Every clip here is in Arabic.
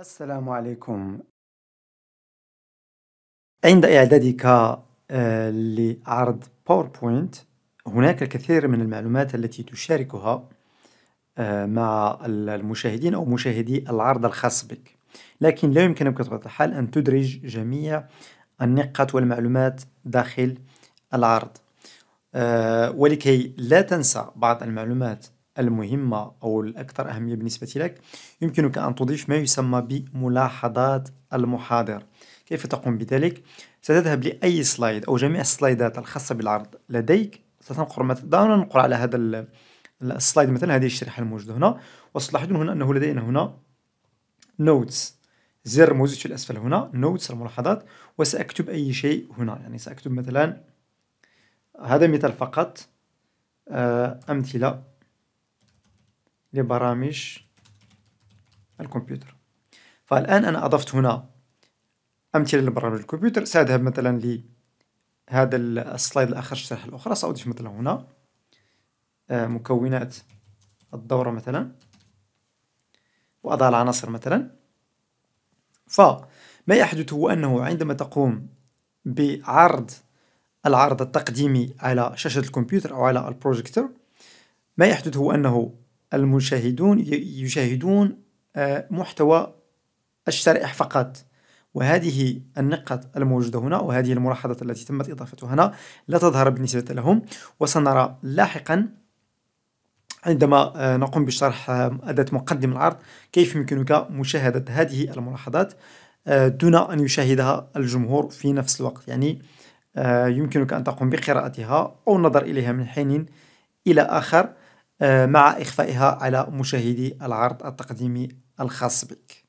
السلام عليكم عند إعدادك آه، لعرض باوربوينت هناك الكثير من المعلومات التي تشاركها آه، مع المشاهدين أو مشاهدي العرض الخاص بك لكن لا يمكنك بطبيعة الحال أن تدرج جميع النقاط والمعلومات داخل العرض آه، ولكي لا تنسى بعض المعلومات المهمة أو الأكثر أهمية بالنسبة لك يمكنك أن تضيف ما يسمى بملاحظات المحاضر كيف تقوم بذلك؟ ستذهب لأي سلايد أو جميع السلايدات الخاصة بالعرض لديك ستنقر مثلا دعونا نقر على هذا السلايد مثلا هذه الشريحة الموجودة هنا وستلاحظون هنا أنه لدينا هنا نوتس زر موجود في الأسفل هنا نوتس الملاحظات وسأكتب أي شيء هنا يعني سأكتب مثلا هذا مثال فقط آه، أمثلة لبرامج الكمبيوتر فالآن أنا أضفت هنا أمثلة لبرامج الكمبيوتر سأذهب مثلا لهذا السلايد الآخر الشرح الأخرى سأضيف مثلا هنا آه، مكونات الدورة مثلا وأضع العناصر مثلا فما يحدث هو أنه عندما تقوم بعرض العرض التقديمي على شاشة الكمبيوتر أو على البروجيكتور ما يحدث هو أنه المشاهدون يشاهدون آه، محتوى الشرائح فقط وهذه النقط الموجودة هنا وهذه الملاحظات التي تمت إضافتها هنا لا تظهر بالنسبة لهم وسنرى لاحقا عندما آه، نقوم بشرح آه، أداة مقدم العرض كيف يمكنك مشاهدة هذه الملاحظات دون أن يشاهدها الجمهور في نفس الوقت يعني يمكنك أن تقوم بقراءتها أو النظر إليها من حين إلى آخر آه، مع إخفائها على مشاهدي العرض التقديمي الخاص بك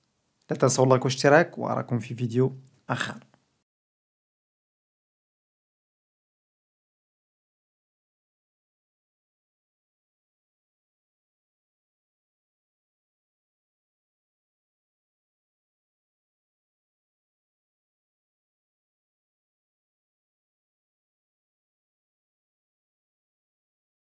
لا تنسوا اللايك واشتراك وأراكم في فيديو آخر